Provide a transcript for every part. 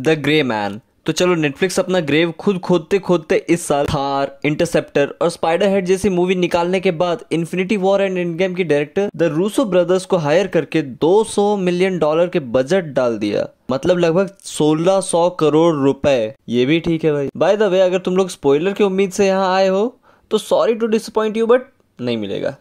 the grey man तो चलो Netflix अपना ग्रेव खुद खोदते खोदते इस साल थार इंटरसेप्टर और स्पाइडर हेड जैसी मूवी निकालने के बाद Infinity War and Endgame की डायरेक्टर द रूसो ब्रदर्स को हायर करके 200 मिलियन डॉलर के बजट डाल दिया मतलब लगभग 1600 करोड़ रुपए ये भी ठीक है भाई बाय द वे अगर तुम लोग स्पॉइलर की उम्मीद से यहाँ आए हो तो sorry to disappoint you but नहीं मिलेगा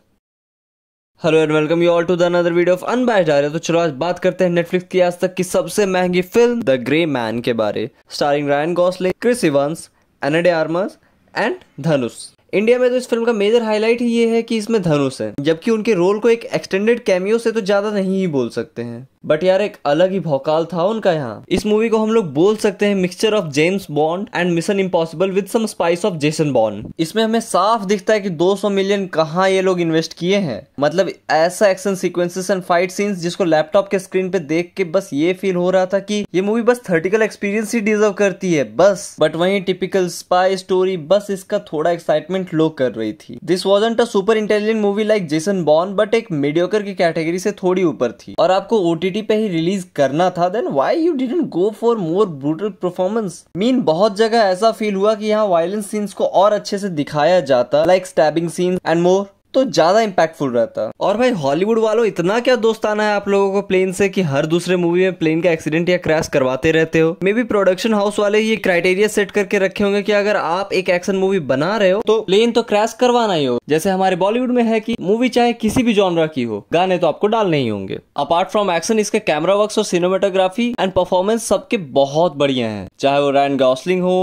hello and welcome you all to the another video of unbiased diary तो चलो आज बात करते हैं नेटफ्लिक्स की आज तक की सबसे महंगी फिल्म द ग्रे मैन के बारे starring Ryan Gosling Chris Evans Ana de Armas and Dhanush India में तो इस फिल्म का मेजर हाईलाइट ही ये है कि इसमें धनुष है जबकि उनके रोल को एक एक्सटेंडेड कैमियो से तो ज्यादा नहीं ही बोल सकते हैं बट यार एक अलग ही भौकाल था उनका यहाँ इस मूवी को हम लोग बोल सकते हैं mixture of James Bond and Mission Impossible with some spice of Jason Bond इसमें हमें साफ दिखता है कि 200 मिलियन कहाँ ये लोग इन्वेस्ट किए हैं मतलब ऐसा action sequences and fight scenes जिसको लैपटॉप के स्क्रीन पे देख के बस ये फील हो रहा था की ये मूवी बस थर्टिकल एक्सपीरियंस ही डिजर्व करती है बस बट वही टिपिकल स्पाई स्टोरी बस इसका थोड़ा एक्साइटमेंट लो कर रही थी this was a super intelligent movie like Jason Bond but एक मीडियोकर की कैटेगरी से थोड़ी ऊपर थी और आपको ओटी ओटीटी पे ही रिलीज करना था then why you didn't go for more brutal performance mean बहुत जगह ऐसा फील हुआ कि यहाँ वायलेंस सीन्स को और अच्छे से दिखाया जाता like stabbing scene and more तो ज़्यादा इम्पैक्टफुल रहता और भाई हॉलीवुड वालों इतना क्या दोस्त आना है आप लोगों को प्लेन से कि हर दूसरे मूवी में प्लेन का एक्सीडेंट या क्रैश करवाते रहते हो मे बी प्रोडक्शन हाउस वाले ये क्राइटेरिया सेट करके रखे होंगे कि अगर आप एक एक्शन मूवी बना रहे हो तो प्लेन तो क्रैश करवाना ही हो जैसे हमारे बॉलीवुड में है की मूवी चाहे किसी भी जॉनर की हो गाने तो आपको डालने ही होंगे अपार्ट फ्रॉम एक्शन इसके कैमरा वर्क और सिनेमाटोग्राफी एंड परफॉर्मेंस सबके बहुत बढ़िया है चाहे वो रैन गॉसलिंग हो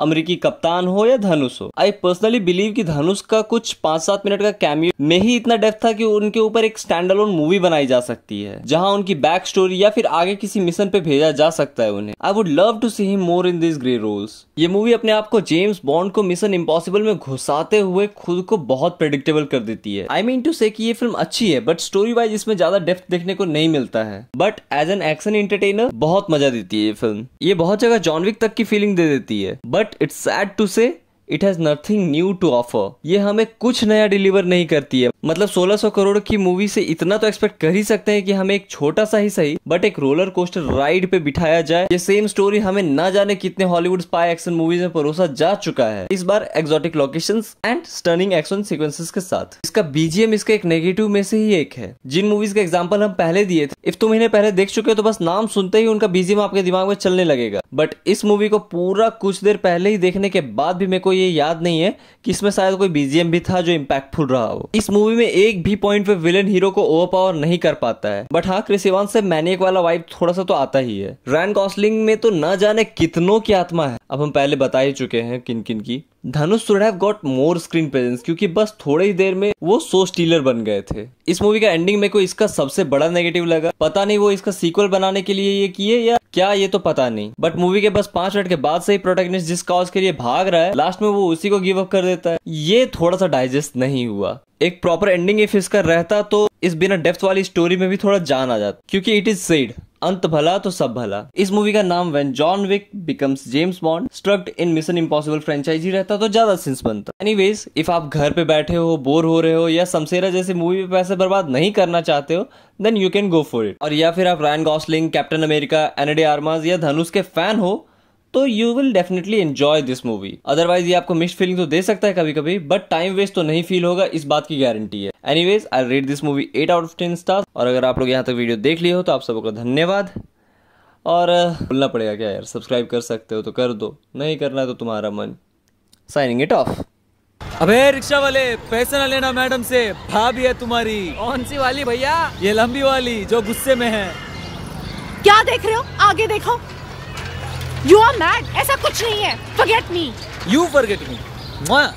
अमेरिकी कप्तान हो या धनुष हो आई पर्सनली बिलीव कि धनुष का कुछ पांच सात मिनट का कैमियो में ही इतना डेप्थ था कि उनके ऊपर एक स्टैंड अलोन मूवी बनाई जा सकती है जहां उनकी बैक स्टोरी या फिर आगे किसी मिशन पे भेजा जा सकता है उन्हें I would love to see him more in this grey roles ये मूवी अपने आप को जेम्स बॉन्ड को मिशन इम्पॉसिबल में घुसाते हुए खुद को बहुत प्रेडिक्टेबल कर देती है आई मीन टू से कि ये फिल्म अच्छी है बट स्टोरी वाइज इसमें ज्यादा डेप्थ देखने को नहीं मिलता है but as an action entertainer बहुत मजा देती है ये फिल्म ये बहुत जगह जॉनविक तक की फीलिंग दे देती है but but it's sad to say it has nothing new to offer ये हमें कुछ नया डिलीवर नहीं करती है मतलब 1600 करोड़ की मूवी से इतना तो एक्सपेक्ट कर ही सकते हैं कि हमें एक छोटा सा ही सही बट एक रोलर कोस्टर राइड पे बिठाया जाए ये सेम स्टोरी हमें ना जाने कितने हॉलीवुड स्पाई एक्शन मूवीज में परोसा जा चुका है इस बार exotic location and stunning action sequence के साथ इसका बीजीएम इसका एक नेगेटिव में से ही एक है जिन मूवीज का एग्जाम्पल हम पहले दिए थे इफ तुम इन्हें पहले देख चुके हो तो बस नाम सुनते ही उनका बीजीएम आपके दिमाग में चलने लगेगा बट इस मूवी को पूरा कुछ देर पहले ही देखने के बाद भी मेरे को ये याद नहीं है कि इसमें शायद कोई बीजीएम भी था जो इम्पैक्टफुल रहा हो इस मूवी में एक भी पॉइंट पे विलन हीरो को ओवर पावर नहीं कर पाता है बट हाँ कृषिवान से मैनिक वाला वाइब थोड़ा सा तो आता ही है रैन गॉसलिंग में तो न जाने कितनों की आत्मा है अब हम पहले बता ही चुके हैं किन किन की Dhanush should have got more screen presence क्योंकि बस थोड़े ही देर में वो सो स्टीलर बन गए थे इस मूवी का एंडिंग मेरे को इसका सबसे बड़ा नेगेटिव लगा पता नहीं वो इसका सीक्वल बनाने के लिए ये किए या क्या ये तो पता नहीं बट मूवी के बस पांच मिनट के बाद से ही प्रोटेक्निस्ट जिस कॉज के लिए भाग रहा है लास्ट में वो उसी को गिव अप कर देता है ये थोड़ा सा डाइजेस्ट नहीं हुआ एक प्रॉपर एंडिंग इफ इसका रहता तो इस बिना डेप्थ वाली स्टोरी में भी थोड़ा जान आ जाता क्योंकि इट इज सेड अंत भला तो सब भला इस मूवी का नाम when John Wick becomes James Bond struck in Mission Impossible franchise रहता तो ज्यादा सिंस बनता एनीवेज इफ आप घर पे बैठे हो बोर हो रहे हो या समसेरा जैसे मूवी पे पैसे बर्बाद नहीं करना चाहते हो then you can go for it और या फिर आप Ryan Gosling Captain America Ana de Armas या धनुष के फैन हो तो you will definitely enjoy this movie otherwise ये आपको मिस्ड फीलिंग तो दे सकता है कभी कभी बट टाइम वेस्ट तो नहीं फील होगा इस बात की गारंटी है anyways I read this movie eight out of ten stars और अगर आप लोग यहाँ तक वीडियो देख लिए हो तो आप सबको धन्यवाद और बोलना पड़ेगा क्या यार सब्सक्राइब कर सकते हो तो कर दो नहीं करना तो तुम्हारा मन साइनिंग इट ऑफ अबे रिक्शा वाले पैसे ना लेना मैडम से भाभी है तुम्हारी कौन सी वाली भैया ये लंबी वाली जो गुस्से में है क्या देख रहे हो आगे देखो यू आर मैड ऐसा कुछ नहीं है forget me you forget me